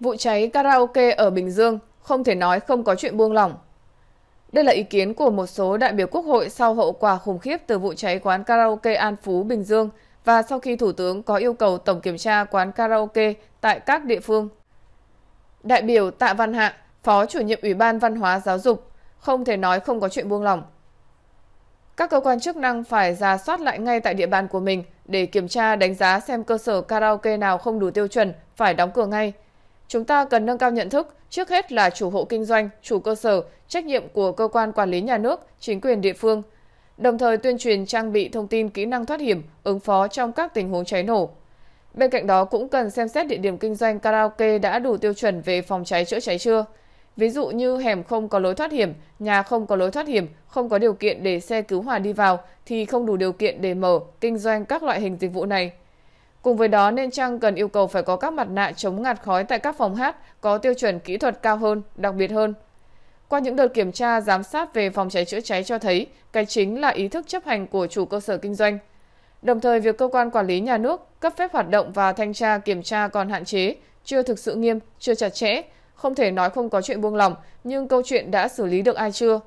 Vụ cháy karaoke ở Bình Dương không thể nói không có chuyện buông lỏng. Đây là ý kiến của một số đại biểu Quốc hội sau hậu quả khủng khiếp từ vụ cháy quán karaoke An Phú, Bình Dương và sau khi Thủ tướng có yêu cầu tổng kiểm tra quán karaoke tại các địa phương. Đại biểu Tạ Văn Hạ, Phó chủ nhiệm Ủy ban Văn hóa Giáo dục, không thể nói không có chuyện buông lỏng. Các cơ quan chức năng phải ra soát lại ngay tại địa bàn của mình để kiểm tra đánh giá xem cơ sở karaoke nào không đủ tiêu chuẩn phải đóng cửa ngay – chúng ta cần nâng cao nhận thức, trước hết là chủ hộ kinh doanh, chủ cơ sở, trách nhiệm của cơ quan quản lý nhà nước, chính quyền địa phương, đồng thời tuyên truyền trang bị thông tin kỹ năng thoát hiểm, ứng phó trong các tình huống cháy nổ. Bên cạnh đó cũng cần xem xét địa điểm kinh doanh karaoke đã đủ tiêu chuẩn về phòng cháy chữa cháy chưa. Ví dụ như hẻm không có lối thoát hiểm, nhà không có lối thoát hiểm, không có điều kiện để xe cứu hỏa đi vào thì không đủ điều kiện để mở kinh doanh các loại hình dịch vụ này. Cùng với đó, nên chăng cần yêu cầu phải có các mặt nạ chống ngạt khói tại các phòng hát có tiêu chuẩn kỹ thuật cao hơn, đặc biệt hơn. Qua những đợt kiểm tra giám sát về phòng cháy chữa cháy cho thấy, cái chính là ý thức chấp hành của chủ cơ sở kinh doanh. Đồng thời, việc cơ quan quản lý nhà nước cấp phép hoạt động và thanh tra kiểm tra còn hạn chế, chưa thực sự nghiêm, chưa chặt chẽ, không thể nói không có chuyện buông lỏng, nhưng câu chuyện đã xử lý được ai chưa?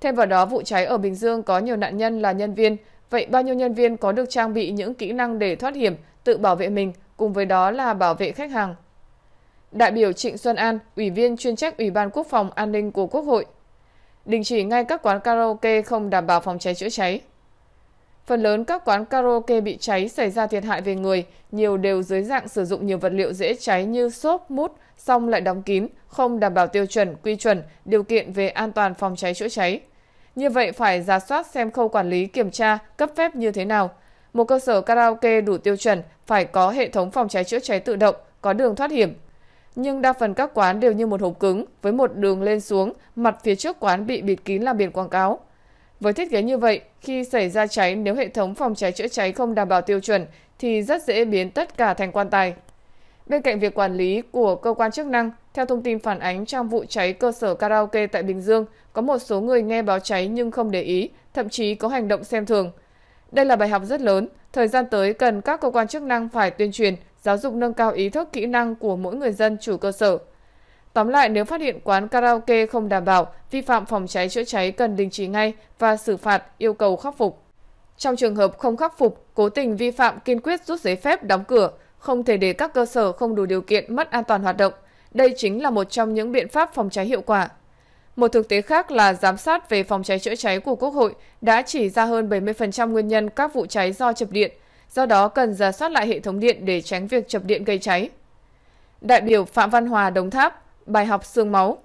Thêm vào đó, vụ cháy ở Bình Dương có nhiều nạn nhân là nhân viên, vậy bao nhiêu nhân viên có được trang bị những kỹ năng để thoát hiểm, tự bảo vệ mình, cùng với đó là bảo vệ khách hàng. Đại biểu Trịnh Xuân An, Ủy viên chuyên trách Ủy ban Quốc phòng An ninh của Quốc hội, đình chỉ ngay các quán karaoke không đảm bảo phòng cháy chữa cháy. Phần lớn các quán karaoke bị cháy xảy ra thiệt hại về người, nhiều đều dưới dạng sử dụng nhiều vật liệu dễ cháy như xốp, mút, xong lại đóng kín, không đảm bảo tiêu chuẩn, quy chuẩn, điều kiện về an toàn phòng cháy chữa cháy. Như vậy phải ra soát xem khâu quản lý kiểm tra, cấp phép như thế nào – một cơ sở karaoke đủ tiêu chuẩn phải có hệ thống phòng cháy chữa cháy tự động, có đường thoát hiểm. Nhưng đa phần các quán đều như một hộp cứng với một đường lên xuống, mặt phía trước quán bị bịt kín làm biển quảng cáo. Với thiết kế như vậy, khi xảy ra cháy nếu hệ thống phòng cháy chữa cháy không đảm bảo tiêu chuẩn thì rất dễ biến tất cả thành quan tài. Bên cạnh việc quản lý của cơ quan chức năng, theo thông tin phản ánh trong vụ cháy cơ sở karaoke tại Bình Dương, có một số người nghe báo cháy nhưng không để ý, thậm chí có hành động xem thường – đây là bài học rất lớn, thời gian tới cần các cơ quan chức năng phải tuyên truyền, giáo dục nâng cao ý thức kỹ năng của mỗi người dân chủ cơ sở. Tóm lại, nếu phát hiện quán karaoke không đảm bảo, vi phạm phòng cháy chữa cháy cần đình chỉ ngay và xử phạt yêu cầu khắc phục. Trong trường hợp không khắc phục, cố tình vi phạm kiên quyết rút giấy phép đóng cửa, không thể để các cơ sở không đủ điều kiện mất an toàn hoạt động. Đây chính là một trong những biện pháp phòng cháy hiệu quả. Một thực tế khác là giám sát về phòng cháy chữa cháy của Quốc hội đã chỉ ra hơn 70% nguyên nhân các vụ cháy do chập điện, do đó cần giả soát lại hệ thống điện để tránh việc chập điện gây cháy. Đại biểu Phạm Văn Hòa Đồng Tháp, bài học xương máu.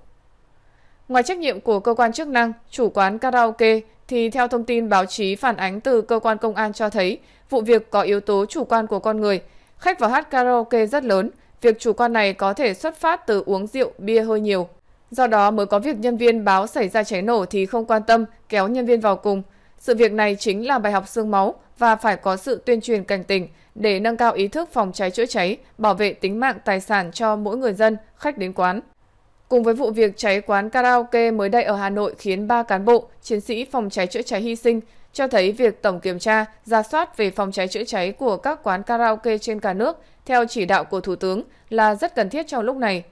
Ngoài trách nhiệm của cơ quan chức năng, chủ quán karaoke thì theo thông tin báo chí phản ánh từ cơ quan công an cho thấy vụ việc có yếu tố chủ quan của con người. Khách vào hát karaoke rất lớn, việc chủ quan này có thể xuất phát từ uống rượu, bia hơi nhiều, Do đó mới có việc nhân viên báo xảy ra cháy nổ thì không quan tâm, kéo nhân viên vào cùng. Sự việc này chính là bài học xương máu và phải có sự tuyên truyền cảnh tỉnh để nâng cao ý thức phòng cháy chữa cháy, bảo vệ tính mạng tài sản cho mỗi người dân, khách đến quán. Cùng với vụ việc cháy quán karaoke mới đây ở Hà Nội khiến 3 cán bộ, chiến sĩ phòng cháy chữa cháy hy sinh, cho thấy việc tổng kiểm tra, ra soát về phòng cháy chữa cháy của các quán karaoke trên cả nước theo chỉ đạo của Thủ tướng là rất cần thiết trong lúc này.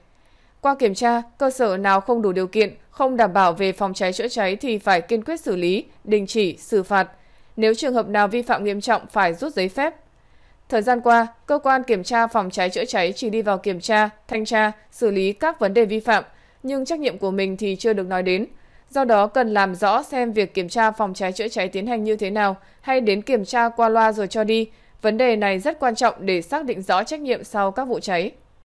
Qua kiểm tra, cơ sở nào không đủ điều kiện, không đảm bảo về phòng cháy chữa cháy thì phải kiên quyết xử lý, đình chỉ, xử phạt. Nếu trường hợp nào vi phạm nghiêm trọng phải rút giấy phép. Thời gian qua, cơ quan kiểm tra phòng cháy chữa cháy chỉ đi vào kiểm tra, thanh tra, xử lý các vấn đề vi phạm, nhưng trách nhiệm của mình thì chưa được nói đến. Do đó cần làm rõ xem việc kiểm tra phòng cháy chữa cháy tiến hành như thế nào hay đến kiểm tra qua loa rồi cho đi. Vấn đề này rất quan trọng để xác định rõ trách nhiệm sau các vụ cháy.